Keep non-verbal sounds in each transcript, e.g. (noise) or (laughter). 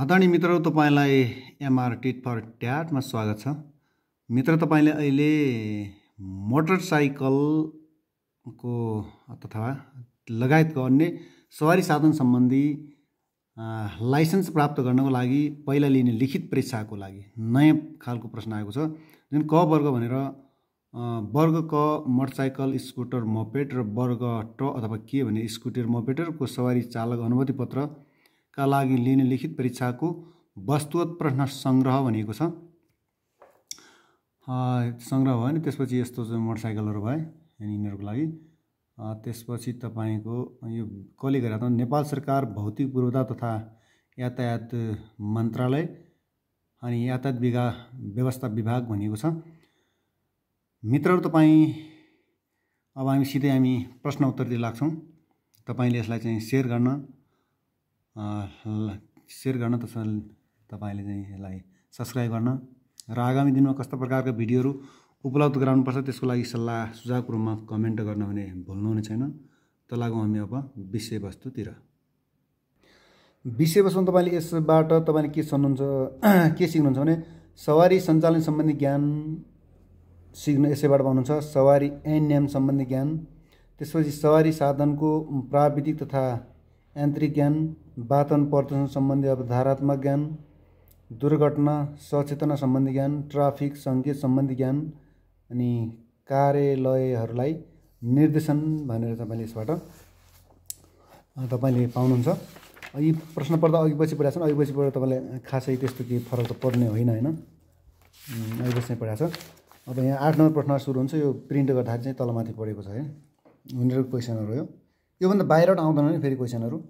आदरणीय मित्र तपाईँलाई एमआर टिट फर ट्याटमा स्वागत छ मित्र तपाईँले अहिले मोटरसाइकलको अथवा लगायतको अन्य सवारी साधन सम्बन्धी लाइसेन्स प्राप्त गर्नको लागि पहिला लिने लिखित परीक्षाको लागि नयाँ खालको प्रश्न आएको छ जुन क वर्ग भनेर वर्ग क मोटरसाइकल स्कुटर मपेट र वर्ग ट अथवा के भने स्कुटर मपेटरको सवारी चालक अनुमति पत्र का लागि लिने लिखित परीक्षाको वस्तुवत प्रश्न सङ्ग्रह भनिएको छ सङ्ग्रह भयो भने त्यसपछि यस्तो चाहिँ मोटरसाइकलहरू भए अनि यिनीहरूको लागि त्यसपछि तपाईँको यो कसले गरेर त नेपाल सरकार भौतिक पूर्वता तथा यातायात मन्त्रालय अनि यातायात विगा व्यवस्था विभाग भनेको छ मित्रहरू तपाईँ अब हामी सिधै हामी प्रश्न उत्तरतिर लाग्छौँ तपाईँले यसलाई चाहिँ सेयर गर्न सेयर गर्न तथा तपाईँले चाहिँ यसलाई सब्सक्राइब गर्न र आगामी दिनमा कस्तो प्रकारका भिडियोहरू उपलब्ध गराउनुपर्छ त्यसको लागि सल्लाह सुझावको रूपमा कमेन्ट गर्न भने भुल्नुहुने छैन त लागौँ हामी अब विषयवस्तुतिर विषयवस्तुमा तपाईँले यसबाट तपाईँले के सुन्नुहुन्छ (clears throat) के सिक्नुहुन्छ भने सवारी सञ्चालन सम्बन्धी ज्ञान सिक्नु यसैबाट पाउनुहुन्छ सवारी एनएम सम्बन्धी ज्ञान त्यसपछि सवारी साधनको प्राविधिक तथा यान्त्रिक ज्ञान वातावरण प्रदूषण सम्बन्धी अब धारात्मक ज्ञान दुर्घटना सचेतना सम्बन्धी ज्ञान ट्राफिक सङ्केत सम्बन्धी ज्ञान अनि कार्यालयहरूलाई निर्देशन भनेर तपाईँले यसबाट तपाईँले पाउनुहुन्छ यी प्रश्न पर्दा अघि पछि पढाएको छ अघि पछि पढेर तपाईँलाई खासै त्यस्तो केही फरक त पर्ने होइन होइन अघि पछि पढाएको छ अब यहाँ आठ नम्बर प्रश्न सुरु हुन्छ यो प्रिन्ट गर्दाखेरि चाहिँ तलमाथि पढेको छ है उनीहरूको क्वेसनहरू हो योभन्दा बाहिरबाट आउँदैन नि फेरि क्वेसनहरू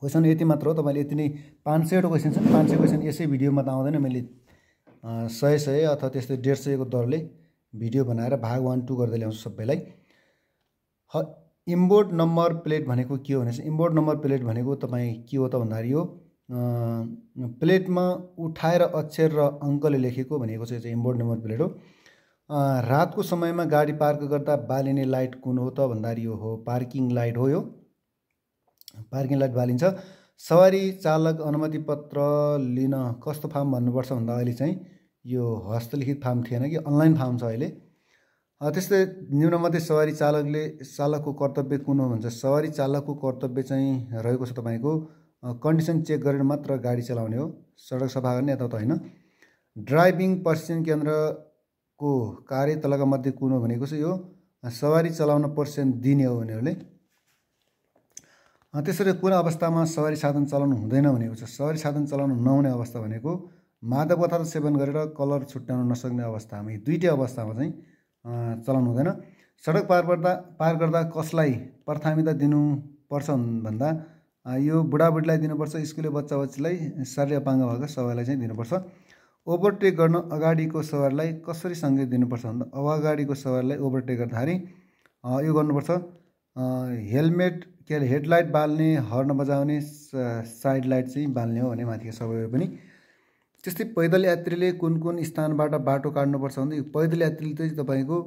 क्वेसन यति मात्र हो तपाईँले यति नै पाँच सयवटा क्वेसन छन् पाँच सय क्वेसन यसै भिडियोमा त आउँदैन मैले सय सय अथवा त्यस्तै डेढ सयको दरले भिडियो बनाएर भाग वान टू गर्दै ल्याउँछु सबैलाई ह इम्बोर्ड नम्बर प्लेट भनेको के हो भने चाहिँ इम्बोर्ड नम्बर प्लेट भनेको तपाईँ के हो त भन्दाखेरि यो प्लेटमा उठाएर अक्षर र अङ्कले लेखेको भनेको चाहिँ इम्बोर्ड नम्बर प्लेट हो रातको समयमा गाडी पार्क गर्दा बालिने लाइट कुन हो त भन्दाखेरि यो हो पार्किङ लाइट हो यो पार्किङ लाइट बालिन्छ सवारी चालक अनुमति पत्र लिन कस्तो फार्म भन्नुपर्छ भन्दा अहिले चाहिँ यो हस्तलिखित फार्म थिएन कि अनलाइन फार्म छ अहिले त्यस्तै मध्ये सवारी चालकले चालकको कर्तव्य कुन हो भन्छ सवारी चालकको कर्तव्य चाहिँ रहेको छ तपाईँको कन्डिसन चेक गरेर मात्र गाडी चलाउने हो सडक सफा गर्ने यता त होइन ड्राइभिङ प्रशिक्षण केन्द्रको कार्यतलका मध्ये कुन हो भनेको छ यो सवारी चलाउन प्रशिक्षण दिने हो उनीहरूले त्यसरी कुनै अवस्थामा सवारी साधन चलाउनु हुँदैन भनेको छ सवारी साधन चलाउनु नहुने अवस्था भनेको मादक पदार्थ सेवन गरेर कलर छुट्याउन नसक्ने अवस्थामा यी दुइटै अवस्थामा चाहिँ चलाउनु हुँदैन सडक पार गर्दा पार गर्दा कसलाई प्राथमिकता दिनुपर्छ भन्दा यो बुढाबुढीलाई दिनुपर्छ स्कुले बच्चा बच्चीलाई शरीर अपाङ्ग भएको सवारीलाई चाहिँ दिनुपर्छ ओभरटेक गर्न अगाडिको सवारीलाई कसरी सङ्केत दिनुपर्छ भन्दा अब अगाडिको सवारीलाई ओभरटेक गर्दाखेरि यो गर्नुपर्छ हेलमेट के अरे हेडलाइट बाल्ने हर्न बजाउने साइड लाइट चाहिँ बाल्ने हो भने माथि सबै पनि त्यस्तै पैदल यात्रीले कुन कुन स्थानबाट बाटो काट्नुपर्छ भने पैदल यात्रीले चाहिँ तपाईँको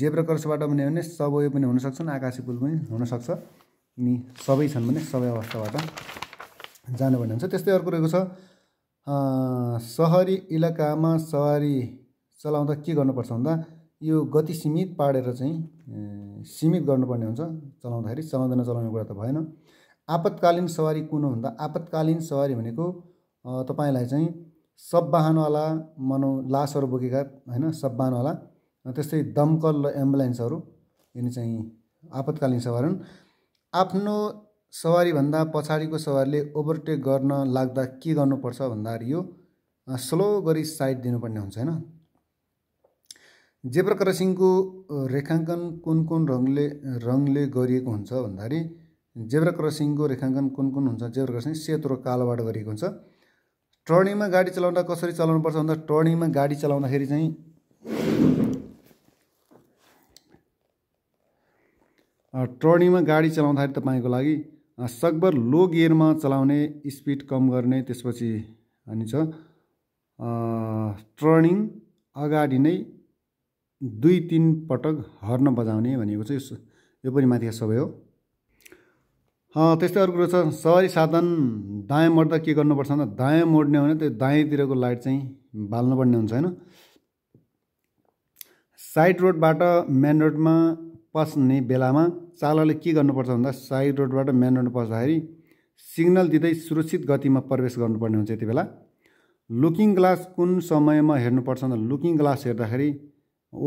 जेब्रा क्रसबाट पनि हो भने सबै पनि हुनसक्छन् आकाशी पुल पनि हुनसक्छ अनि सबै छन् भने सबै अवस्थाबाट जानुपर्ने हुन्छ त्यस्तै अर्को रहेको छ सहरी इलाकामा सवारी चलाउँदा के गर्नुपर्छ भन्दा यो गति सीमित पारेर चाहिँ सीमित गर्नुपर्ने हुन्छ चलाउँदाखेरि चलाउँदैन चलाउने कुरा त भएन आपतकालीन सवारी कुन भन्दा आपतकालीन सवारी भनेको तपाईँलाई चाहिँ सब वाहनवाला मनौ लासहरू बोकेका होइन सब वाहनवाला त्यस्तै दमकल र एम्बुलेन्सहरू यिनी चाहिँ आपतकालीन सवारी हुन् आफ्नो सवारीभन्दा पछाडिको सवारीले ओभरटेक गर्न लाग्दा के गर्नुपर्छ भन्दाखेरि यो स्लो गरी साइड दिनुपर्ने हुन्छ होइन जेब्रा क्रसिङको रेखाङ्कन कुन कुन रङले रङले गरिएको हुन्छ भन्दाखेरि जेब्रा क्रसिङको रेखाङ्कन कुन कुन हुन्छ जेब्रा क्रसिङ सेतो र कालोबाट गरिएको हुन्छ टर्निङमा गाडी चलाउँदा कसरी चलाउनुपर्छ भन्दा टर्निङमा गाडी चलाउँदाखेरि चाहिँ टर्निङमा गाडी चलाउँदाखेरि तपाईँको लागि सकभर लो गियरमा चलाउने स्पिड कम गर्ने त्यसपछि अनि छ टर्निङ अगाडि नै दुई तिन पटक हर्न बजाउने भनेको चाहिँ यो पनि माथि सबै हो त्यस्तै अर्को कुरो छ सवारी साधन दायाँ मोड्दा के गर्नुपर्छ भन्दा दायाँ मोड्ने हो भने त्यो दायाँतिरको लाइट चाहिँ बाल्नुपर्ने हुन्छ होइन साइड रोडबाट मेन रोडमा पस्ने बेलामा चालकले के गर्नुपर्छ भन्दा साइड रोडबाट मेन रोडमा पस्दाखेरि सिग्नल दिँदै सुरक्षित गतिमा प्रवेश गर्नुपर्ने हुन्छ यति बेला लुकिङ ग्लास कुन समयमा हेर्नुपर्छ भन्दा लुकिङ ग्लास हेर्दाखेरि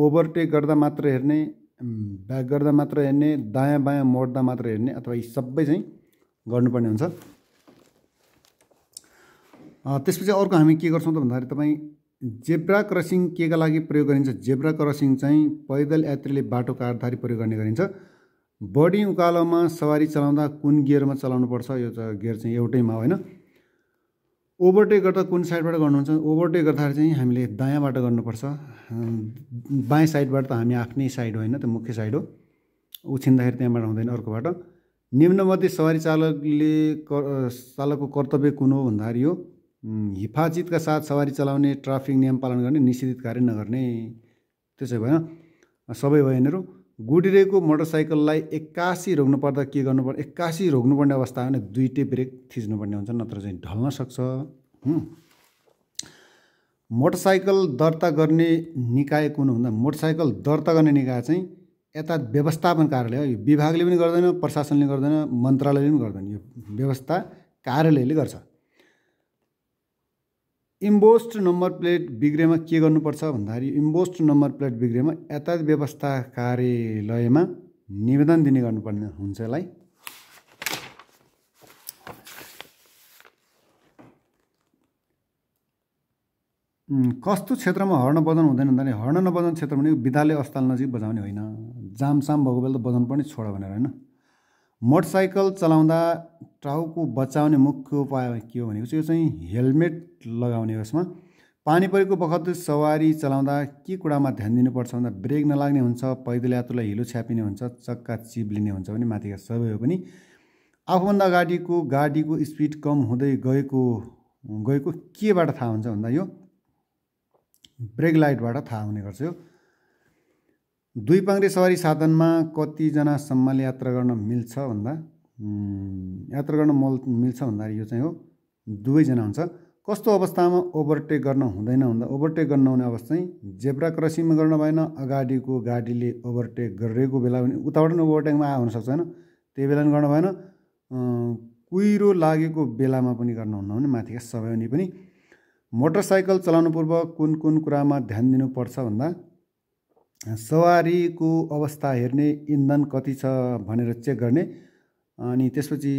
ओभरटेक गर्दा मात्र हेर्ने ब्याक गर्दा मात्र हेर्ने दायाँ बायाँ मोड्दा मात्र हेर्ने अथवा यी सबै चाहिँ गर्नुपर्ने हुन्छ त्यसपछि अर्को हामी के गर्छौँ त भन्दाखेरि तपाईँ जेब्रा क्रसिङ के का लागि प्रयोग गरिन्छ जेब्रा क्रसिङ चाहिँ पैदल यात्रीले बाटो काट्दाखेरि प्रयोग गर्ने गरिन्छ बडी उकालोमा सवारी चलाउँदा कुन गियरमा चलाउनुपर्छ यो त गियर चाहिँ एउटैमा होइन ओभरटेक गर्दा कुन साइडबाट गर्नुहुन्छ ओभरटेक गर्दाखेरि चाहिँ हामीले दायाँबाट गर्नुपर्छ बायाँ साइडबाट त हामी आफ्नै साइड होइन त्यो मुख्य साइड हो उछिन्दाखेरि त्यहाँबाट हुँदैन अर्कोबाट निम्नमध्ये सवारी चालकले चालकको कर्तव्य कुन हो भन्दाखेरि यो हिफाजितका साथ सवारी चलाउने ट्राफिक नियम पालन गर्ने निषेधित कार्य नगर्ने त्यसो भएन सबै भयो यिनीहरू गुडिरहेको मोटरसाइकललाई एक्कासी रोक्नुपर्दा के गर्नुपर्ने एक्कासी रोक्नुपर्ने अवस्था भने दुइटै ब्रेक थिच्नुपर्ने हुन्छ नत्र चाहिँ ढल्न सक्छ मोटरसाइकल दर्ता गर्ने निकाय कुन हुँदा मोटरसाइकल दर्ता गर्ने निकाय चाहिँ यता व्यवस्थापन कार्यालय विभागले पनि गर्दैन प्रशासनले गर्दैन मन्त्रालयले पनि गर्दैन यो व्यवस्था कार्यालयले गर्छ इम्बोस्ट नम्बर प्लेट बिग्रेमा के गर्नुपर्छ भन्दाखेरि इम्बोस्ट नम्बर प्लेट बिग्रेमा यातायात व्यवस्था कार्यालयमा निवेदन दिने गर्नुपर्ने हुन्छ यसलाई कस्तो क्षेत्रमा हर्न बजन हुँदैन भन्दाखेरि हर्न नबजन क्षेत्र भनेको विद्यालय अस्पताल नजिक बजाउने होइन जामसाम भएको बेला त बजाउनु पनि छोड भनेर होइन मोटरसाइकल चलाउँदा टाउको बचाउने मुख्य उपाय के हो भनेको चाहिँ यो चाहिँ हेलमेट लगाउने यसमा पानी परेको बखत सवारी चलाउँदा के कुरामा ध्यान दिनुपर्छ भन्दा ब्रेक नलाग्ने हुन्छ पैदल यात्रुलाई हिलो छ्यापिने हुन्छ चक्का चिप्लिने हुन्छ भने माथिका सबै हो पनि आफूभन्दा अगाडिको गाडीको स्पिड कम हुँदै गएको गएको केबाट थाहा हुन्छ भन्दा यो ब्रेक लाइटबाट थाहा हुने गर्छ यो दुई पाङ्रे सवारी साधनमा कतिजनासम्मले यात्रा गर्न मिल्छ भन्दा यात्रा गर्न मल मिल्छ भन्दाखेरि यो चाहिँ हो दुवैजना हुन्छ कस्तो अवस्थामा ओभरटेक गर्न हुँदैन भन्दा ओभरटेक गर्न नहुने अवस्था चाहिँ जेब्रा क्रसिङमा गर्न भएन अगाडिको गाडीले ओभरटेक गरेको बेला पनि उताबाट पनि ओभरटेकमा आयो हुनसक्छ होइन त्यही बेला पनि गर्न भएन कुहिरो लागेको बेलामा पनि गर्न हुन्न भने माथिका सबै पनि मोटरसाइकल चलाउनु पूर्व कुन कुन कुरामा ध्यान दिनुपर्छ भन्दा सवारीको अवस्था हेर्ने इन्धन कति छ भनेर चेक गर्ने अनि त्यसपछि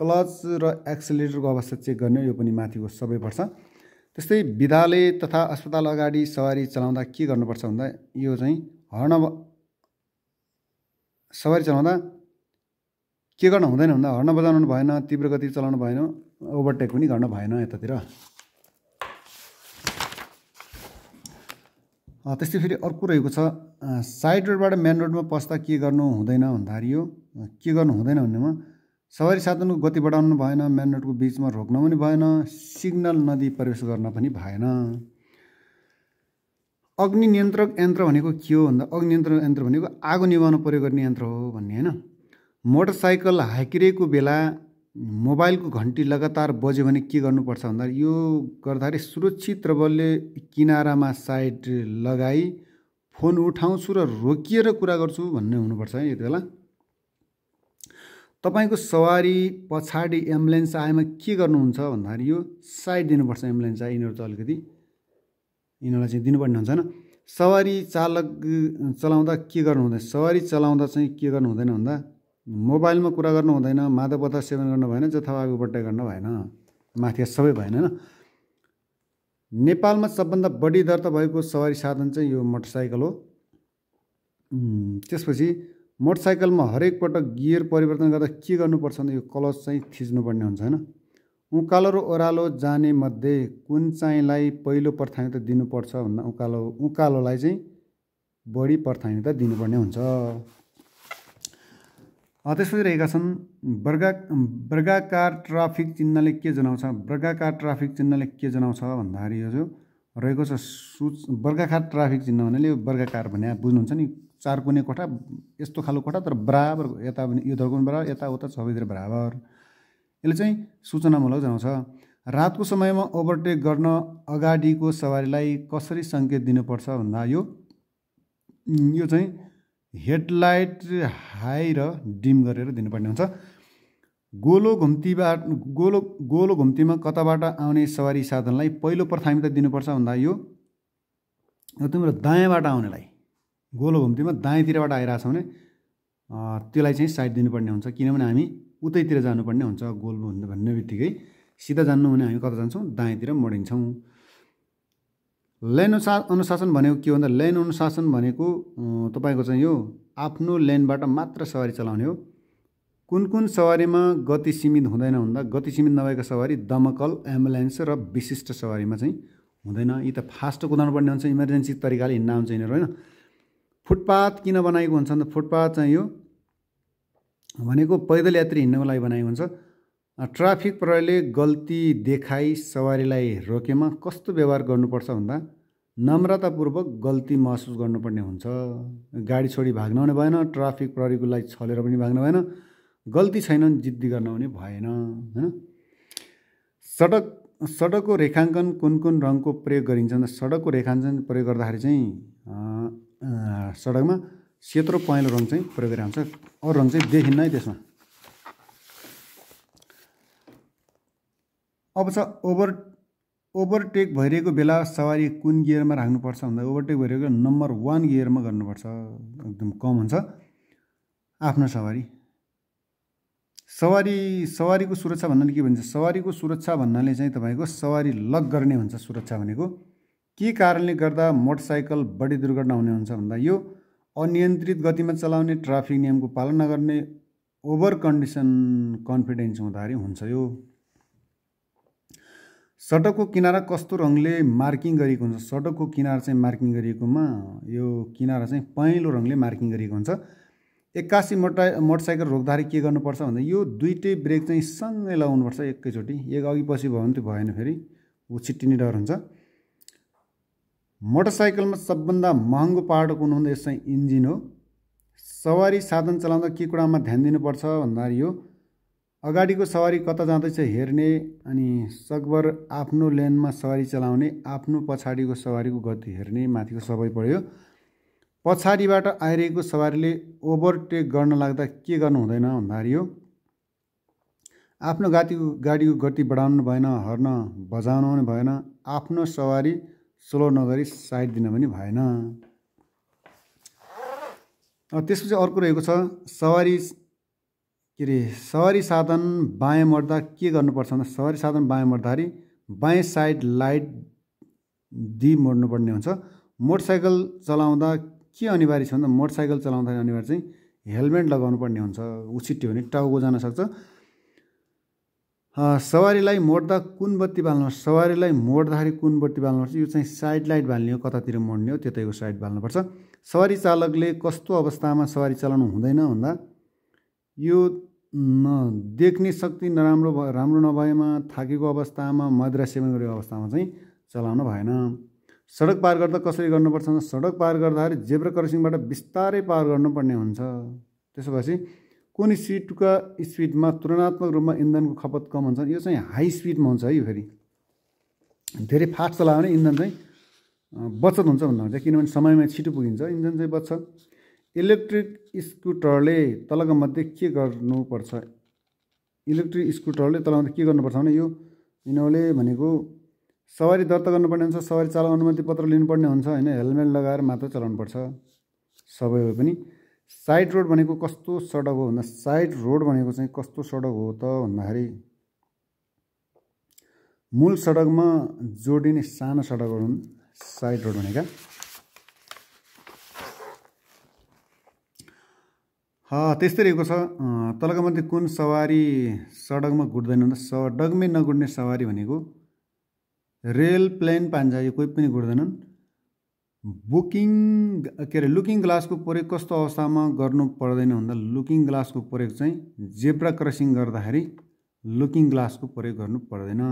क्लच र एक्सिलेटरको अवस्था चेक गर्ने यो पनि माथिको सबै पर्छ त्यस्तै विद्यालय तथा अस्पताल अगाडि सवारी चलाउँदा के गर्नुपर्छ भन्दा यो चाहिँ हर्न सवारी चलाउँदा के गर्नु हुँदैन भन्दा हर्न बजाउनु भएन तीव्र गति चलाउनु भएन ओभरटेक पनि गर्न भएन यतातिर त्यस्तै फेरि अर्को रहेको छ साइड रोडबाट मेन रोडमा पस्दा के गर्नु हुँदैन भन्दाखेरि यो के गर्नु हुँदैन भन्नेमा सवारी साधनको गति बढाउनु भएन मेन रोडको बिचमा रोक्न पनि भएन सिग्नल नदी प्रवेश गर्न पनि भएन अग्नि नियन्त्रक यन्त्र भनेको के हो भन्दा अग्नि नियन्त्रक यन्त्र भनेको आगो निभाउन प्रयोग गर्ने यन्त्र हो भन्ने होइन मोटरसाइकल हाकिरहेको बेला मोबाइलको घन्टी लगातार बज्यो भने के गर्नुपर्छ भन्दा यो गर्दाखेरि सुरक्षित बलले किनारामा साइड लगाई फोन उठाउँछु र रोकिएर कुरा गर्छु भन्ने हुनुपर्छ है यति बेला तपाईँको सवारी पछाडि एम्बुलेन्स आएमा के गर्नुहुन्छ भन्दाखेरि यो साइड दिनुपर्छ एम्बुलेन्स आए यिनीहरू त अलिकति यिनीहरूलाई चाहिँ दिनुपर्ने हुन्छ होइन सवारी चालक चलाउँदा के गर्नु हुँदैन सवारी चलाउँदा चाहिँ के गर्नु हुँदैन भन्दा मोबाइलमा कुरा गर्नु हुँदैन मादक पदार्थ सेवन गर्नु भएन जथाभावी उपट्य गर्नु भएन माथि सबै भएन होइन नेपालमा सबभन्दा बढी दर्ता भएको सवारी साधन चाहिँ यो मोटरसाइकल हो त्यसपछि मोटरसाइकलमा हरेक पटक गियर परिवर्तन गर्दा के गर्नुपर्छ भने यो क्लच चाहिँ थिच्नुपर्ने हुन्छ होइन उकालो र ओह्रालो जाने मध्ये कुन चाहिँलाई पहिलो प्राथमिकता दिनुपर्छ भन्दा उकालो उकालोलाई चाहिँ बढी प्राथमिकता दिनुपर्ने हुन्छ त्यसपछि रहेका छन् वर्गा वर्गाकार ट्राफिक चिन्हले के जनाउँछ वर्गाकार ट्राफिक चिन्हले के जनाउँछ भन्दाखेरि यो जो रहेको छ सुच वर्गाकार ट्राफिक चिन्ह भन्नाले यो वर्गाकार भने बुझ्नुहुन्छ नि चार कुने कोठा यस्तो खालको कोठा तर बराबर यता पनि यो धर्को बराबर यताउता सबैतिर बराबर यसले चाहिँ सूचनामूलक जनाउँछ रातको समयमा ओभरटेक गर्न अगाडिको सवारीलाई कसरी सङ्केत दिनुपर्छ भन्दा यो यो चाहिँ हेडलाइट हाई र डिम गरेर दिनुपर्ने हुन्छ गोलो घुम्तीबाट गोलो गोलो घुम्तीमा कताबाट आउने सवारी साधनलाई पहिलो प्राथमिकता दिनुपर्छ भन्दा यो तिम्रो दायाँबाट आउनेलाई गोलो घुम्तीमा दायाँतिरबाट आइरहेको छ भने त्यसलाई चाहिँ साइड दिनुपर्ने हुन्छ किनभने हामी उतैतिर जानुपर्ने हुन्छ गोल भन्ने बित्तिकै सिधा जान्नु भने हामी कता जान्छौँ दायाँतिर मोडिन्छौँ लेन अनुसा अनुशासन भनेको के हो भन्दा लेन अनुशासन भनेको तपाईँको चाहिँ यो आफ्नो लेनबाट मात्र सवारी चलाउने हो कुन कुन सवारीमा गति सीमित हुँदैन भन्दा गति सीमित नभएका सवारी दमकल एम्बुलेन्स र विशिष्ट सवारीमा चाहिँ हुँदैन यी त फास्ट कुदाउनु पर्ने हुन्छ इमर्जेन्सी तरिकाले हिँड्न हुन्छ यिनीहरू होइन फुटपाथ किन बनाएको हुन्छ भन्दा फुटपाथ चाहिँ यो भनेको पैदल यात्री हिँड्नको लागि बनाएको हुन्छ ट्राफिक प्रहरीले गल्ती देखाइ सवारीलाई रोकेमा कस्तो व्यवहार गर्नुपर्छ भन्दा नम्रतापूर्वक गल्ती महसुस गर्नुपर्ने हुन्छ गाडी छोडी भाग्न आउने भएन ट्राफिक प्रहरीको लागि छलेर पनि भाग्न भएन गल्ती छैन जिद्दी गर्न हुने भएन होइन सडक सडकको रेखाङ्कन कुन कुन रङको प्रयोग गरिन्छ भन्दा सडकको रेखाङ्कन प्रयोग गर्दाखेरि चाहिँ सडकमा सेत्रो पहेँलो रङ चाहिँ प्रयोग गरिरहन्छ अरू रङ चाहिँ देखिन्न है त्यसमा अब छ ओभर ओभरटेक भइरहेको बेला सवारी कुन गियरमा राख्नुपर्छ भन्दा ओभरटेक भइरहेको नम्बर वान गियरमा गर्नुपर्छ एकदम कम हुन्छ आफ्नो सवारी सवारी सवारीको सुरक्षा भन्नाले के भन्छ सवारीको सुरक्षा भन्नाले चाहिँ तपाईँको सवारी लक गर्ने हुन्छ सुरक्षा भनेको के कारणले गर्दा मोटरसाइकल बढी दुर्घटना हुने हुन्छ भन्दा यो अनियन्त्रित गतिमा चलाउने ट्राफिक नियमको पालना गर्ने ओभर कन्डिसन कन्फिडेन्स हुँदाखेरि हुन्छ यो सडकको किनारा कस्तो रङले मार्किङ गरिएको हुन्छ सडकको किनार चाहिँ मार्किङ गरिएकोमा यो किनारा चाहिँ पहेँलो रङले मार्किङ गरिएको हुन्छ एक्कासी मोटा मोटरसाइकल रोक्दाखेरि के गर्नुपर्छ भन्दा यो दुइटै ब्रेक चाहिँ सँगै लगाउनुपर्छ एकैचोटि एक अघि पछि भयो भने त्यो भएन फेरि ऊ छिट्टिने डर हुन्छ मोटरसाइकलमा सबभन्दा महँगो पार्ट कुन हुँदा यस चाहिँ इन्जिन हो सवारी साधन चलाउँदा के कुरामा ध्यान दिनुपर्छ भन्दाखेरि यो अगाडिको सवारी कता जाँदैछ हेर्ने अनि सकभर आफ्नो लेनमा सवारी चलाउने आफ्नो पछाडिको सवारीको गति हेर्ने माथिको सबै पढ्यो पछाडिबाट आइरहेको सवारीले ओभरटेक गर्न लाग्दा के गर्नु हुँदैन भन्दाखेरि यो आफ्नो गाडीको गाडीको गति बढाउनु भएन हर्न बजाउनु पनि भएन आफ्नो सवारी स्लो नगरी साइड दिन पनि भएन त्यसपछि अर्को रहेको छ सवारी के अरे सहरी साधन बायाँ मर्दा के गर्नुपर्छ भन्दा सहरी साधन बायाँ मर्दाखेरि बायाँ साइड लाइट दि मोड्नुपर्ने हुन्छ मोटरसाइकल चलाउँदा के अनिवार्य छ भन्दा मोटरसाइकल चलाउँदाखेरि अनिवार्य चाहिँ हेलमेट लगाउनु पर्ने हुन्छ उछिट्यो भने टाउको जान सक्छ सवारीलाई मोड्दा कुन बत्ती बाल्नु सवारीलाई मोड्दाखेरि कुन बत्ती बाल्नुपर्छ यो चाहिँ साइड लाइट बाल्ने हो कतातिर मोड्ने हो त्यतैको साइड बाल्नुपर्छ सवारी चालकले कस्तो अवस्थामा सवारी चलाउनु हुँदैन भन्दा यो न देख्ने शक्ति नराम्रो राम्रो नभएमा थाकेको अवस्थामा मदिरा सेवन गरेको अवस्थामा चाहिँ चलाउन भएन सडक पार गर्दा कसरी गर्नुपर्छ सडक पार गर्दाखेरि जेब्रा क्रसिङबाट बिस्तारै पार गर्नुपर्ने हुन्छ त्यसो भएपछि कुन स्पिडका स्पिडमा तुलनात्मक रूपमा इन्धनको खपत कम हुन्छ यो चाहिँ हाई स्पिडमा हुन्छ है फेरि धेरै फास्ट चलायो भने इन्धन चाहिँ बचत हुन्छ भन्नुहुन्छ किनभने समयमा छिटो पुगिन्छ इन्धन चाहिँ बच्छ इलेक्ट्रिक स्कुटरले मध्ये के गर्नुपर्छ इलेक्ट्रिक स्कुटरले तलगाममा के गर्नुपर्छ भने यो यिनीहरूले भनेको सवारी दर्ता गर्नुपर्ने हुन्छ सवारी चालक पत्र लिनुपर्ने हुन्छ होइन हेलमेट लगाएर मात्र चलाउनुपर्छ सबै भए पनि साइड रोड भनेको कस्तो सडक हो भन्दा साइड रोड भनेको चाहिँ कस्तो सडक हो त भन्दाखेरि मूल सडकमा जोडिने सानो सडकहरू हुन् साइड रोड भनेका त्यस्तै रहेको छ तलका मध्ये कुन सवारी सडकमा घुट्दैन भन्दा सडकमै नगुट्ने सवारी भनेको रेल प्लेन पान्जा यो कोही पनि घुट्दैनन् बुकिङ के अरे लुकिङ ग्लासको प्रयोग कस्तो अवस्थामा गर्नु पर्दैन भन्दा लुकिङ ग्लासको प्रयोग चाहिँ जेब्रा क्रसिङ गर्दाखेरि लुकिङ ग्लासको प्रयोग गर्नु पर्दैन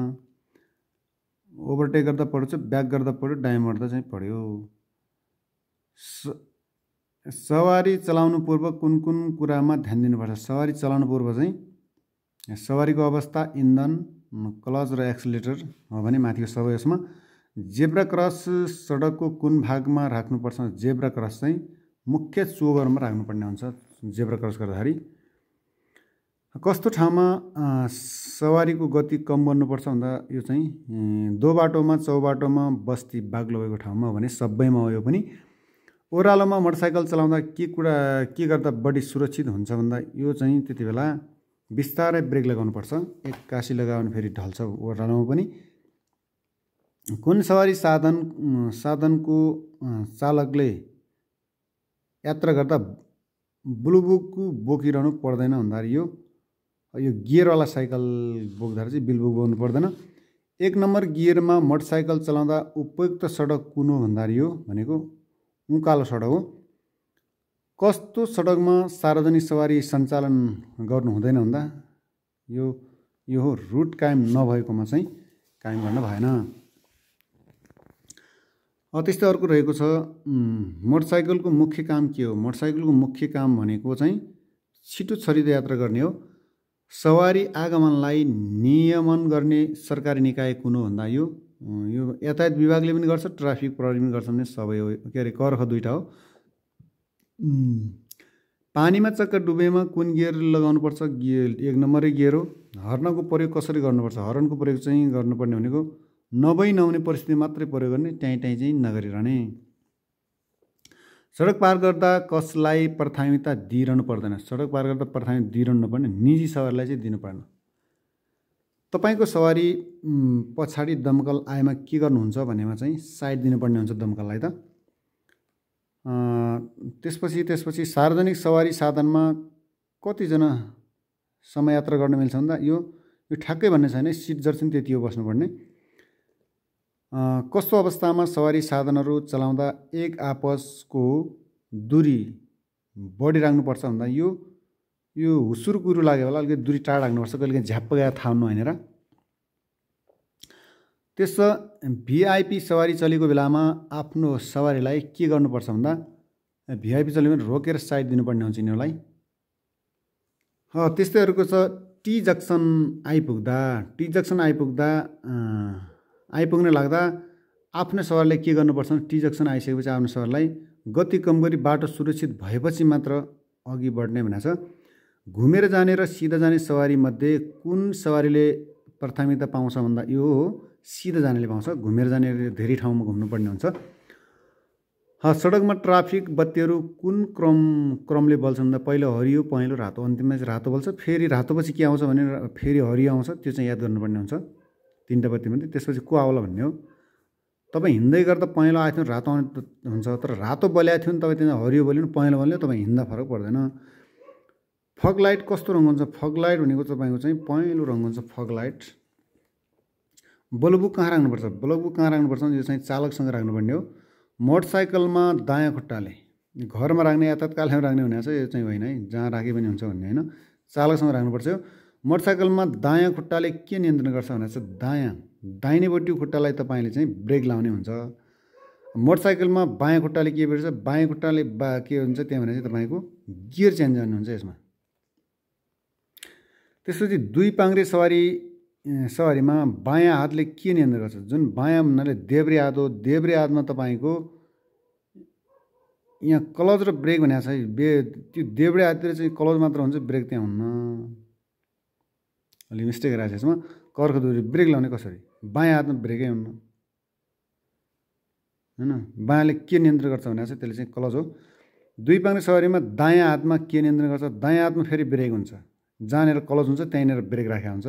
ओभरटेक गर्दा पढ्छ ब्याक गर्दा पढ्यो डायमर्दा चाहिँ पढ्यो सवारी चलाउनु पूर्व कुन कुन कुरामा ध्यान दिनुपर्छ सवारी चलाउनु पूर्व चाहिँ सवारीको अवस्था इन्धन क्लच र एक्सिलेटर हो भने माथिको सबै यसमा जेब्रा क्रस सडकको कुन भागमा राख्नुपर्छ जेब्रा क्रस चाहिँ मुख्य चोगरमा राख्नुपर्ने हुन्छ जेब्रा क्रस गर्दाखेरि कस्तो ठाउँमा सवारीको गति कम गर्नुपर्छ भन्दा यो चाहिँ दो बाटोमा चौबाटोमा बस्ती बाग्लो भएको ठाउँमा भने सबैमा हो यो पनि ओह्रालोमा मोटरसाइकल चलाउँदा के कुरा के गर्दा बढी सुरक्षित हुन्छ भन्दा यो चाहिँ त्यति बेला बिस्तारै ब्रेक लगाउनुपर्छ एक्कासी लगायो भने फेरि ढल्छ ओह्रालोमा पनि कुन सवारी साधन साधनको चालकले यात्रा गर्दा ब्लुबुक बोकिरहनु पर्दैन भन्दाखेरि यो यो गियरवाला साइकल बोक्दाखेरि चाहिँ बिलबुक बोक्नु पर्दैन एक नम्बर गियरमा मोटरसाइकल चलाउँदा उपयुक्त सडक कुन हो भन्दाखेरि यो भनेको उकालो सडक हो कस्तो सडकमा सार्वजनिक सवारी सञ्चालन गर्नु हुँदैन भन्दा यो यो हो रुट कायम नभएकोमा चाहिँ कायम गर्न भएन त्यस्तै अर्को रहेको छ मोटरसाइकलको मुख्य काम के हो मोटरसाइकलको मुख्य काम भनेको चाहिँ छिटो छरिदो यात्रा गर्ने हो सवारी आगमनलाई नियमन गर्ने सरकारी निकाय कुन हो भन्दा यो यो यातायात विभागले पनि गर्छ ट्राफिक प्रहरी पनि गर्छ भने सबै हो के अरे कर्ख दुइटा हो पानीमा चक्का डुबेमा कुन गियर लगाउनुपर्छ गियर एक नम्बरै गियर हो हर्नको प्रयोग कसरी गर्नुपर्छ हर्नको प्रयोग चाहिँ गर्नुपर्ने भनेको नभई नहुने परिस्थिति मात्रै प्रयोग गर्ने त्यहीँ त्यहीँ चाहिँ नगरिरहने सडक पार गर्दा कसलाई प्राथमिकता दिइरहनु पर्दैन सडक पार गर्दा प्राथमिकता दिइरहनु पर्ने निजी सवारीलाई चाहिँ दिनु पर्ने तपाईँको सवारी पछाडि दमकल आएमा के गर्नुहुन्छ भनेमा चाहिँ साइड दिनुपर्ने हुन्छ दमकललाई त त्यसपछि त्यसपछि सार्वजनिक सवारी साधनमा कतिजना यात्रा गर्न मिल्छ भन्दा यो यो ठ्याक्कै भन्ने छैन सिट जर्सन त्यति हो बस्नुपर्ने कस्तो अवस्थामा सवारी साधनहरू चलाउँदा एक आपसको दुरी बढी राख्नुपर्छ भन्दा यो यो हुसुर कुरो लाग्यो होला अलिकति दुरी टाढा राख्नुपर्छ कहिलेकाहीँ झ्याप्प गएर थाहा नहेर त्यसो भिआइपी सवारी चलेको बेलामा आफ्नो सवारीलाई के गर्नुपर्छ भन्दा भिआइपी चल्यो भने रोकेर साइड दिनुपर्ने हुन्छ यिनीहरूलाई त्यस्तैहरूको छ टी जक्सन आइपुग्दा टी जक्सन आइपुग्दा आइपुग्न लाग्दा आफ्नो सवारीलाई के गर्नुपर्छ टी जक्सन आइसकेपछि आफ्नो सवारीलाई गति कम गरी बाटो सुरक्षित भएपछि मात्र अघि बढ्ने भनेको छ घुमेर जाने र सिधा जाने सवारीमध्ये कुन सवारीले प्राथमिकता पाउँछ भन्दा यो हो सिधा जानेले पाउँछ घुमेर जाने धेरै ठाउँमा घुम्नुपर्ने हुन्छ सडकमा ट्राफिक बत्तीहरू कुन क्रम क्रमले बल्छ भन्दा पहिलो हरियो पहेँलो रातो अन्तिममा चाहिँ रातो बल्छ फेरि रातोपछि के आउँछ भने फेरि हरियो आउँछ त्यो चाहिँ याद गर्नुपर्ने हुन्छ तिनवटा बत्तीमध्ये त्यसपछि को आउला भन्ने हो तपाईँ हिँड्दै गर्दा पहेँलो आएको थियो रातो आउने हुन्छ तर रातो बल्याएको थियो नि तपाईँ त्यहाँ हरियो बल्यो भने पहेँलो बल्यो तपाईँ हिँड्दा फरक पर्दैन फग लाइट कस्तो रङ हुन्छ फग लाइट भनेको तपाईँको चाहिँ पहेँलो रङ हुन्छ फग लाइट बल्बु कहाँ राख्नुपर्छ बल्बु कहाँ राख्नुपर्छ यो चाहिँ चालकसँग राख्नुपर्ने हो मोटरसाइकलमा दायाँ खुट्टाले घरमा राख्ने या तत्कालमा राख्ने हुने यो चाहिँ होइन है जहाँ राखे पनि हुन्छ भन्ने होइन चालकसँग राख्नुपर्छ यो मोटरसाइकलमा दायाँ खुट्टाले के नियन्त्रण गर्छ भने चाहिँ दायाँ दाहिनेपट्टि खुट्टालाई तपाईँले चाहिँ ब्रेक लाउने हुन्छ मोटरसाइकलमा बायाँ खुट्टाले के गर्छ बायाँ खुट्टाले बा के हुन्छ त्यहाँ भने चाहिँ तपाईँको गियर चेन्ज हुन्छ यसमा त्यसपछि दुई पाङ्रे सवारी सवारीमा बायाँ हातले के नियन्त्रण गर्छ जुन बायाँ भन्नाले देब्रे हात हो देब्रे हातमा तपाईँको यहाँ क्लज र ब्रेक भनेको छ बे त्यो देब्रे हाततिर चाहिँ क्लज मात्र हुन्छ ब्रेक त्यहाँ हुन्न अलि मिस्टेक रहेछ यसमा कर्क दुरी ब्रेक लगाउने कसरी बायाँ हातमा ब्रेकै हुन्न होइन बायाँले के नियन्त्रण गर्छ भनेको छ त्यसले चाहिँ क्लज हो दुई पाङ्रे सवारीमा दायाँ हातमा के नियन्त्रण गर्छ दायाँ हातमा फेरि ब्रेक हुन्छ जहाँनिर क्लच हुन्छ त्यहीँनिर ब्रेक राखेको हुन्छ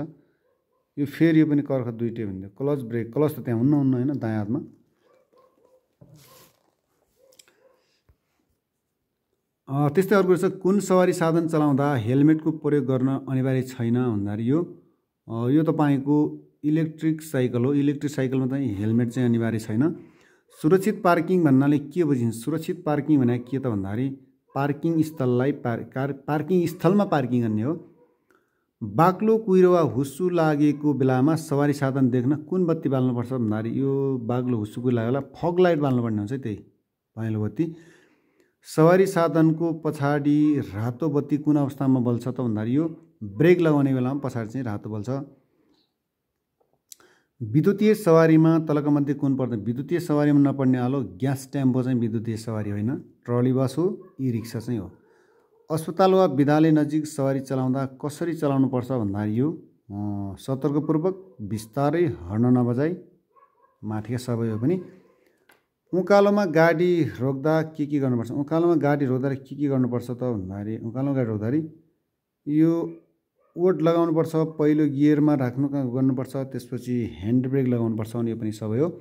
यो फेरि यो पनि कर्ख दुइटै हुन्छ क्लच ब्रेक क्लज त त्यहाँ हुन्न हुन्न होइन दायाँ हातमा त्यस्तै अर्को रहेछ कुन सवारी साधन चलाउँदा हेलमेटको प्रयोग गर्न अनिवार्य छैन भन्दाखेरि यो यो तपाईँको इलेक्ट्रिक साइकल हो इलेक्ट्रिक साइकलमा चाहिँ हेलमेट चाहिँ अनिवार्य छैन सुरक्षित पार्किङ भन्नाले के बुझिन्छ सुरक्षित पार्किङ भने के त भन्दाखेरि पार्किङ स्थललाई कार पार्किङ स्थलमा पार्किङ गर्ने हो बाक्लो कुहिरो वा हुस्सु लागेको बेलामा सवारी साधन देख्न कुन बत्ती बाल्नुपर्छ भन्दाखेरि यो बाक्लो हुस्सुको होला फग लाइट बाल्नुपर्ने हुन्छ है त्यही पहेँलो बत्ती सवारी साधनको पछाडि रातो बत्ती कुन अवस्थामा बल्छ त भन्दाखेरि यो ब्रेक लगाउने बेलामा पछाडि चाहिँ रातो बल्छ विद्युतीय सवारीमा तलका मध्ये कुन पर्दैन विद्युतीय सवारीमा नपर्ने आलो ग्यास टेम्पो चाहिँ विद्युतीय सवारी होइन ट्रली बस हो ई रिक्सा चाहिँ हो अस्पताल वा विद्यालय नजिक सवारी चलाउँदा कसरी चलाउनुपर्छ भन्दाखेरि यो सतर्कपूर्वक बिस्तारै हर्न नबजाई माथिका सबै हो पनि उकालोमा गाडी रोक्दा के के गर्नुपर्छ उकालोमा गाडी रोक्दाखेरि के के गर्नुपर्छ त भन्दाखेरि उकालोमा गाडी रोक्दाखेरि यो ओट लगाउनुपर्छ पहिलो गियरमा राख्नु गर्नुपर्छ त्यसपछि ह्यान्ड ब्रेक लगाउनुपर्छ यो पनि सबै हो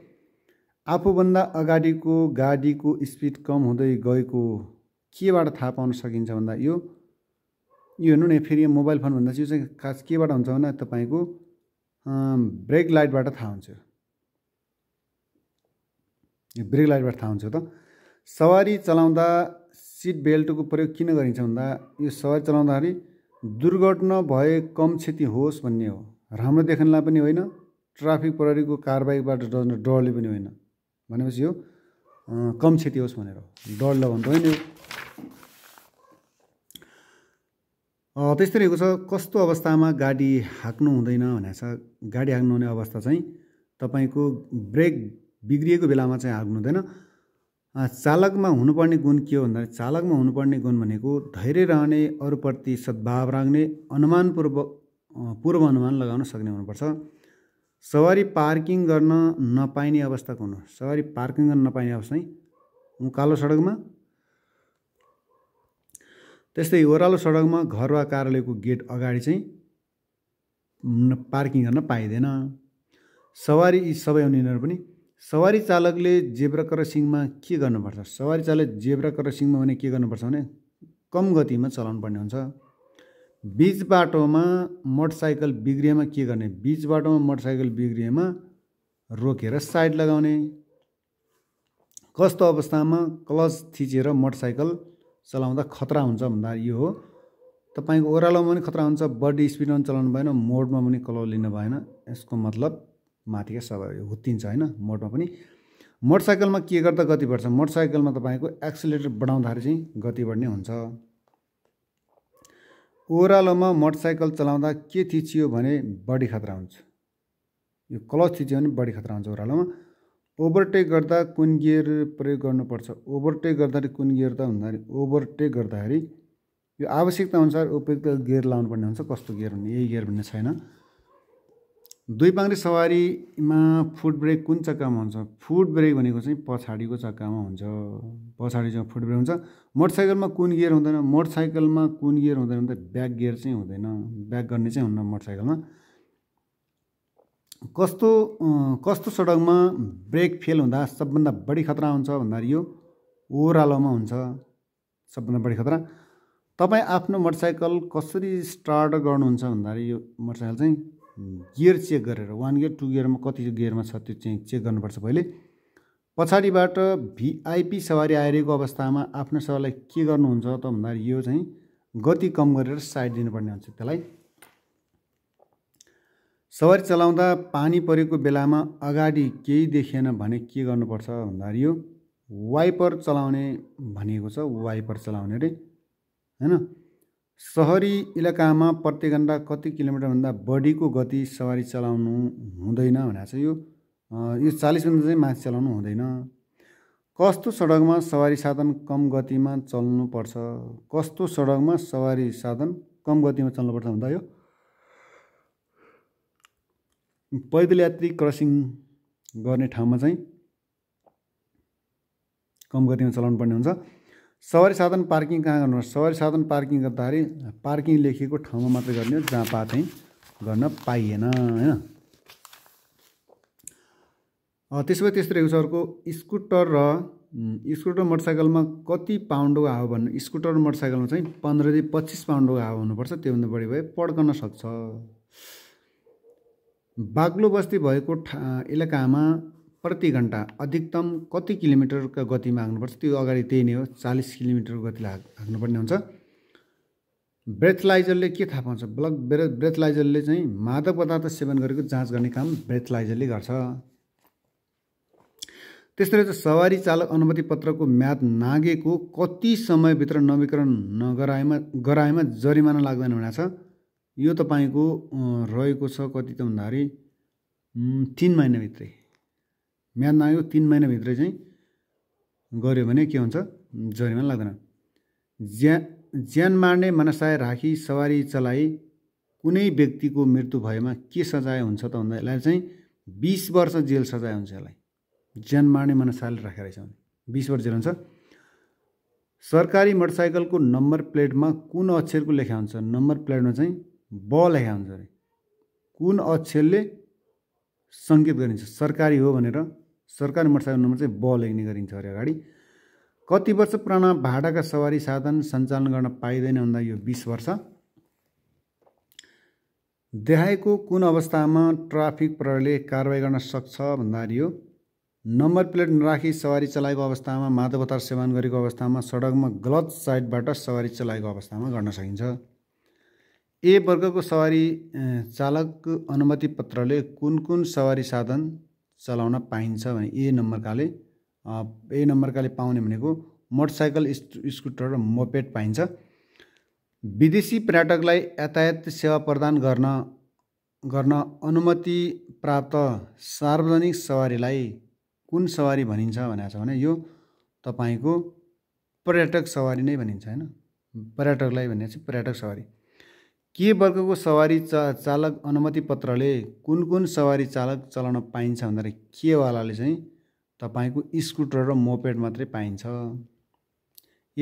आफूभन्दा अगाडिको गाडीको स्पिड कम हुँदै गएको केबाट थाहा पाउन सकिन्छ भन्दा यो यो हेर्नु न फेरि यो मोबाइल भन्दा चाहिँ यो चाहिँ खास केबाट हुन्छ भन्दा तपाईँको ब्रेक लाइटबाट थाहा हुन्छ यो ब्रेक लाइटबाट थाहा हुन्छ त सवारी चलाउँदा सिट बेल्टको प्रयोग किन गरिन्छ भन्दा यो सवारी चलाउँदाखेरि दुर्घटना भए कम क्षति होस् भन्ने हो राम्रो देख्नलाई पनि होइन ट्राफिक प्रहरीको कारबाहीबाट डर डरले पनि होइन भनेपछि यो कम क्षति होस् भनेर डर भन्दा होइन त्यस्तै रहेको छ कस्तो अवस्थामा गाडी हाँक्नु हुँदैन भनेको छ गाडी हाँक्नु हुने अवस्था चाहिँ तपाईँको ब्रेक बिग्रिएको बेलामा चाहिँ हाँक्नु हुँदैन चालकमा हुनुपर्ने गुण के हो भन्दाखेरि चालकमा हुनुपर्ने गुण भनेको धैर्य रहने अरूप्रति सद्भाव राख्ने अनुमानपूर्व पूर्व अनुमान लगाउन सक्ने हुनुपर्छ सवारी पार्किङ गर्न नपाइने अवस्था हुनु सवारी पार्किङ गर्न नपाइने अवस्था चाहिँ कालो सडकमा त्यस्तै ओह्रालो सडकमा घर वा कार्यालयको गेट अगाडि चाहिँ पार्किङ गर्न पाइँदैन सवारी यी सबै यिनीहरू पनि सवारी चालकले जेब्रा क्रसिङमा के गर्नुपर्छ सवारी चालक जेब्रा क्रसिङमा भने के गर्नुपर्छ भने कम गतिमा चलाउनु पर्ने हुन्छ बिच बाटोमा मोटरसाइकल बिग्रिएमा के गर्ने बिच बाटोमा मोटरसाइकल बिग्रिएमा रोकेर साइड लगाउने कस्तो अवस्थामा क्लच थिचेर मोटरसाइकल चलाउँदा खतरा हुन्छ भन्दा यो हो तपाईँको ओह्रालोमा पनि खतरा हुन्छ बडी स्पिडमा पनि चलाउनु भएन मोडमा पनि कलर लिनु भएन यसको मतलब माथिका सबै हुत्तिन्छ होइन मोडमा पनि मोटरसाइकलमा के गर्दा गति बढ्छ मोटरसाइकलमा तपाईँको एक्सिलेटर बढाउँदाखेरि चाहिँ गति बढ्ने हुन्छ ओह्रालोमा मोटरसाइकल चलाउँदा के थिचियो भने बढी खतरा हुन्छ यो क्लच थिचियो भने बढी खतरा हुन्छ ओह्रालोमा ओभरटेक गर्दा कुन गियर प्रयोग गर्नुपर्छ ओभरटेक गर्दाखेरि कुन गियर त हुँदाखेरि ओभरटेक गर्दाखेरि यो आवश्यकताअनुसार उपयुक्त गियर लाउनुपर्ने हुन्छ कस्तो गियर भन्ने यही गियर भन्ने छैन दुई पाङ्रे सवारीमा फुट ब्रेक कुन चक्कामा हुन्छ फुट ब्रेक भनेको चाहिँ पछाडिको चक्कामा हुन्छ पछाडि जब फुट ब्रेक हुन्छ मोटरसाइकलमा कुन गियर हुँदैन मोटरसाइकलमा कुन गियर हुँदैन भने त ब्याक गियर चाहिँ हुँदैन ब्याक गर्ने चाहिँ हुन्न मोटरसाइकलमा कस्तो कस्तो सडकमा ब्रेक फेल हुँदा सबभन्दा बढी खतरा हुन्छ भन्दाखेरि यो ओह्रालोमा हुन्छ सबभन्दा बढी खतरा तपाईँ आफ्नो मोटरसाइकल कसरी स्टार्ट गर्नुहुन्छ भन्दाखेरि यो मोटरसाइकल चाहिँ गियर चेक गरेर वान गियर टु गियरमा कति गियरमा छ त्यो चाहिँ चेक गर्नुपर्छ पहिले पछाडिबाट भिआइपी सवारी आइरहेको अवस्थामा आफ्नो सवारीलाई के गर्नुहुन्छ त भन्दाखेरि यो चाहिँ गति कम गरेर साइड दिनुपर्ने हुन्छ त्यसलाई सवारी चलाउँदा पानी परेको बेलामा अगाडि केही देखिएन भने के गर्नुपर्छ भन्दाखेरि यो वाइपर चलाउने भनिएको छ वाइपर चलाउने अरे होइन सहरी इलाकामा प्रति घन्टा कति किलोमिटरभन्दा बढीको गति सवारी चलाउनु हुँदैन भनेर चाहिँ यो यो चालिसभन्दा चाहिँ माथि चलाउनु हुँदैन कस्तो सडकमा सवारी साधन कम गतिमा चल्नुपर्छ कस्तो सडकमा सवारी साधन कम गतिमा चल्नुपर्छ भन्दा यो पैदल यात्री क्रसिङ गर्ने ठाउँमा चाहिँ कम गतिमा चलाउनु पर्ने हुन्छ सवारी साधन पार्किङ कहाँ गर्नुहोस् सवारी साधन पार्किङ गर्दाखेरि पार्किङ लेखिएको ठाउँमा मात्रै गर्ने जहाँ पाए चाहिँ गर्न पाइएन होइन त्यसो भए त्यस्तो रहेको छ अर्को स्कुटर र स्कुटर मोटरसाइकलमा कति पाउन्डको हावा भन्नु स्कुटर मोटरसाइकलमा चाहिँ पन्ध्रदेखि पच्चिस पाउन्डको हावा हुनुपर्छ त्योभन्दा बढी भए पड्कन सक्छ बाग्लो बस्ती भएको इलाकामा प्रति घन्टा अधिकतम कति किलोमिटरका गतिमा हाग्नुपर्छ त्यो अगाडि त्यही नै हो चालिस किलोमिटरको गतिले हाक हाँक्नुपर्ने हुन्छ ब्रेथलाइजरले के थाहा पाउँछ ब्लक ब्रे ब्रेथलाइजरले चाहिँ मादक पदार्थ सेवन गरेको जाँच गर्ने काम ब्रेथलाइजरले गर्छ त्यस्तै त सवारी चालक अनुमति पत्रको म्याद नागेको कति समयभित्र नवीकरण नगराएमा गराएमा जरिमाना लाग्दैन भनेको छ यो तपाईँको रहेको छ कति त भन्दाखेरि तिन महिनाभित्रै म्याद नआयो तिन महिनाभित्रै चाहिँ गऱ्यो भने के हुन्छ जरिमाना लाग्दैन ज्या ज्यान मार्ने मनसाय राखी सवारी चलाई कुनै व्यक्तिको मृत्यु भएमा के सजाय हुन्छ त भन्दा यसलाई चाहिँ बिस वर्ष जेल सजाय हुन्छ यसलाई ज्यान मार्ने मनसायले राखेर रहेछ भने बिस वर्ष जेल हुन्छ सरकारी मोटरसाइकलको नम्बर प्लेटमा कुन अक्षरको लेखा हुन्छ नम्बर प्लेटमा चाहिँ ब लेखा हुन्छ अरे कुन अक्षरले सङ्केत गरिन्छ सरकारी हो भनेर सरकारी मोटरसाइकल नम्बर चाहिँ ब लेख्ने गरिन्छ अरे अगाडि कति वर्ष पुराना भाडाका सवारी साधन सञ्चालन गर्न पाइँदैन भन्दा यो बिस वर्ष देखाएको कुन अवस्थामा ट्राफिक प्रहरीले कारवाही गर्न सक्छ भन्दाखेरि यो नम्बर प्लेट नराखी सवारी चलाएको अवस्थामा मादवतार सेवन गरेको अवस्थामा सडकमा गलत साइडबाट सवारी चलाएको अवस्थामा गर्न सकिन्छ ए वर्गको सवारी चालक अनुमति पत्रले कुन कुन सवारी साधन चलाउन पाइन्छ भने ए नम्बरकाले ए नम्बरकाले पाउने भनेको मोटरसाइकल स्कुटर र मोपेड पाइन्छ विदेशी पर्यटकलाई यातायात सेवा प्रदान गर्न गर्न अनुमति प्राप्त सार्वजनिक सवारीलाई कुन सवारी भनिन्छ भनेको छ भने यो तपाईँको पर्यटक सवारी नै भनिन्छ होइन पर्यटकलाई भने चाहिँ पर्यटक सवारी के वर्गको सवारी चा चालक अनुमति पत्रले कुन कुन सवारी चालक चलाउन पाइन्छ भन्दाखेरि केवालाले चाहिँ तपाईँको स्कुटर र मोपेड मात्रै पाइन्छ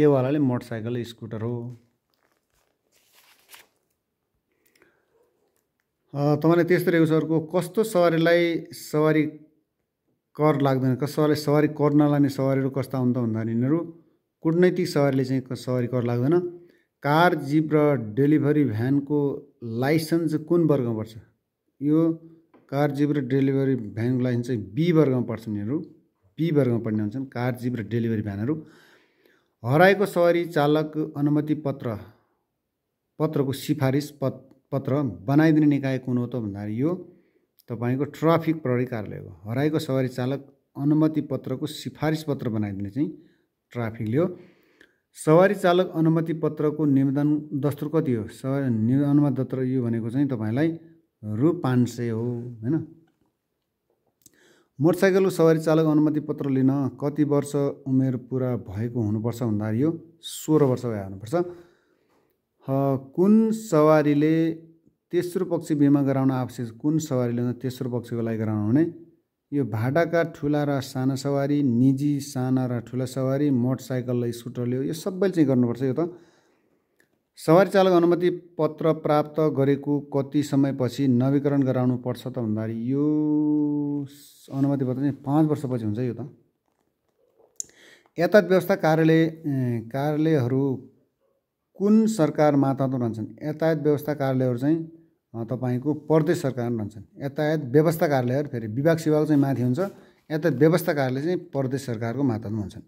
एवालाले मोटरसाइकल स्कुटर हो तपाईँलाई त्यस्तो रहेको छ अर्को कस्तो सवारीलाई सवारी कर लाग्दैन कसैलाई सवारी कर नलाग्ने सवारीहरू कस्ता हुन् त भन्दाखेरि यिनीहरू कुटनैतिक सवारीले चाहिँ सवारी कर लाग्दैन कार जिप र डेलिभरी भ्यानको लाइसेन्स कुन वर्गमा पर्छ यो कार जिप र डेलिभरी भ्यानको लाइसेन्स चाहिँ बी वर्गमा पर्छ यिनीहरू बी वर्गमा पर्ने हुन्छन् कार जिप र डेलिभरी भ्यानहरू हराएको सवारी चालक अनुमति पत्र पत्रको सिफारिस पत् पत्र बनाइदिने निकाय कुन हो त भन्दाखेरि यो तपाईँको ट्राफिक प्रहरी कार्यालय हो हराएको सवारी चालक अनुमति पत्रको सिफारिस पत्र बनाइदिने चाहिँ ट्राफिकले हो सवारी चालक अनुमति पत्रको निवेदन दस्तुर कति हो सवारी निवेदन अनुमति दत्र यो भनेको चाहिँ तपाईँलाई रु पाँच सय हो होइन मोटरसाइकलको सवारी चालक अनुमति पत्र लिन कति वर्ष उमेर पुरा भएको हुनुपर्छ भन्दाखेरि यो सोह्र वर्ष भए हुनुपर्छ कुन सवारीले तेस्रो पक्ष बिमा गराउन आवश्यक कुन सवारीले तेस्रो पक्षको लागि गराउनु हुने यो भाडाका ठुला र साना सवारी निजी साना र ठुला सवारी मोटरसाइकल र स्कुटरले यो सबैले चाहिँ गर्नुपर्छ यो त सवारी चालक अनुमति पत्र प्राप्त गरेको कति समयपछि नवीकरण गराउनु पर्छ त भन्दाखेरि यो अनुमति पत्र चाहिँ पाँच वर्षपछि हुन्छ यो त यातायात व्यवस्था कार्यालय कार्यालयहरू कुन सरकार मातहत रहन्छन् यातायात व्यवस्था कार्यालयहरू चाहिँ तपाईँको प्रदेश सरकार भन्छन् यातायात व्यवस्था कार्यालयहरू फेरि विभाग सेवाको चाहिँ माथि हुन्छ यातायात व्यवस्था कार्यालय चाहिँ प्रदेश सरकारको मातहरू भन्छन्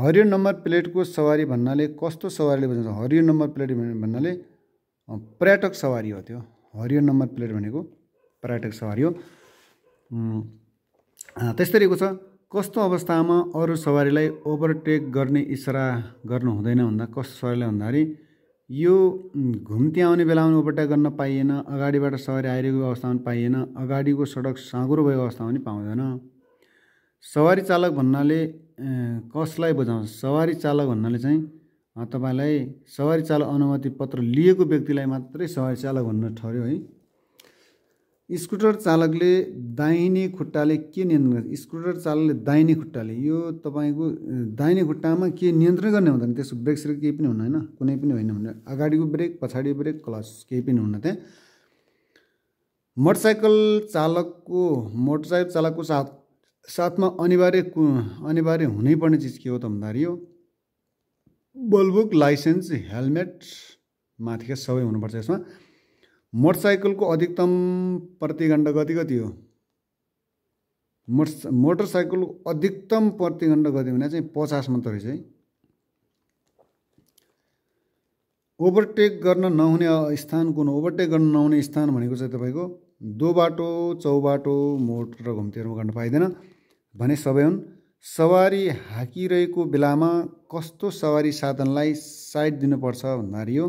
हरियो नम्बर प्लेटको सवारी भन्नाले कस्तो सवारीले बुझाउँछ हरियो नम्बर प्लेट भन्नाले पर्यटक सवारी हो त्यो हरियो नम्बर प्लेट भनेको पर्यटक सवारी हो त्यस्तरीको छ कस्तो अवस्थामा अरू सवारीलाई ओभरटेक गर्ने इसारा गर्नु हुँदैन भन्दा कस्तो सवारीलाई भन्दाखेरि यो घुम्ती आउने बेलामा ओभरटेक गर्न पाइएन अगाडिबाट सवारी आइरहेको अवस्थामा पनि पाइएन अगाडिको सडक साँगुरो भएको अवस्थामा पनि पाउँदैन सवारी चालक भन्नाले कसलाई बुझाउँछ सवारी चालक भन्नाले चाहिँ तपाईँलाई सवारी चालक अनुमति पत्र लिएको व्यक्तिलाई मात्रै सवारी चालक भन्न ठर्यो है स्कुटर चालकले दाहिने खुट्टाले के नियन्त्रण गर्छ स्कुटर चालकले दाहिने खुट्टाले यो तपाईँको दाहिने खुट्टामा के नियन्त्रण गर्ने हुँदैन त्यसको ब्रेक स्रेक केही पनि हुँदैन कुनै पनि होइन भने अगाडिको ब्रेक पछाडिको ब्रेक क्लच केही पनि हुन्न त्यहाँ मोटरसाइकल चालकको मोटरसाइकल चालकको साथ साथमा अनिवार्य अनिवार्य हुनैपर्ने चिज के हो त भन्दाखेरि यो बलबुक लाइसेन्स हेलमेट माथिका सबै हुनुपर्छ यसमा मोटरसाइकलको अधिकतम प्रतिघण्ड गति कति हो मोटर्स मोटरसाइकलको अधिकतम प्रतिघण्ड गति भने चाहिँ पचास मात्र रहेछ है ओभरटेक गर्न नहुने स्थान कुन ओभरटेक गर्न नहुने स्थान भनेको चाहिँ तपाईँको दो बाटो चौबाटो मोड र घुम्तीहरूमा गर्न पाइँदैन भने सबै हुन् सवारी हाकिरहेको बेलामा कस्तो सवारी साधनलाई साइड दिनुपर्छ भन्दाखेरि यो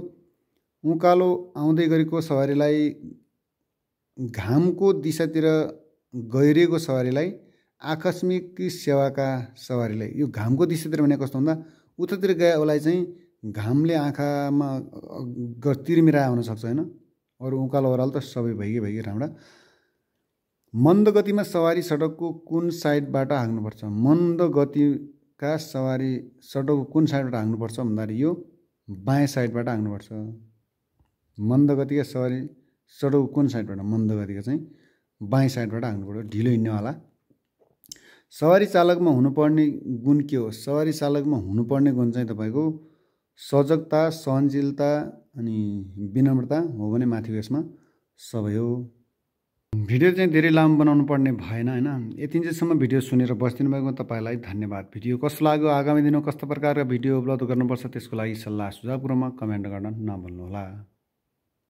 उकालो आउँदै गरेको सवारीलाई घामको दिशातिर गइरहेको सवारीलाई आकस्मिक सेवाका सवारीलाई यो घामको दिशातिर भने कस्तो भन्दा उतातिर गए उसलाई चाहिँ घामले आँखामा तिरमिरा आउन सक्छ होइन अरू उकालो ओह्रालो त सबै भइगे भइगे राम्रा मन्द गतिमा सवारी सडकको कुन साइडबाट हाँक्नुपर्छ मन्द गतिका सवारी सडकको कुन साइडबाट हाँक्नुपर्छ भन्दाखेरि यो बायाँ साइडबाट हाँक्नुपर्छ मन्द गतिका सवारी सडक कुन साइडबाट मन्द गतिका चाहिँ बायाँ साइडबाट हान्नु पऱ्यो ढिलो हिँड्नेवाला सवारी चालकमा हुनुपर्ने गुण के हो सवारी चालकमा हुनुपर्ने गुण चाहिँ तपाईँको सजगता सहनशीलता अनि विनम्रता हो भने माथिको यसमा सबै हो भिडियो चाहिँ धेरै लामो बनाउनु पर्ने भएन होइन यति चाहिँसम्म भिडियो सुनेर बसिदिनु भएकोमा तपाईँलाई धन्यवाद भिडियो कस्तो लाग्यो आगामी दिनमा कस्तो प्रकारका भिडियो उपलब्ध गर्नुपर्छ त्यसको लागि सल्लाह सुझाव कुरोमा कमेन्ट गर्न नभुल्नुहोला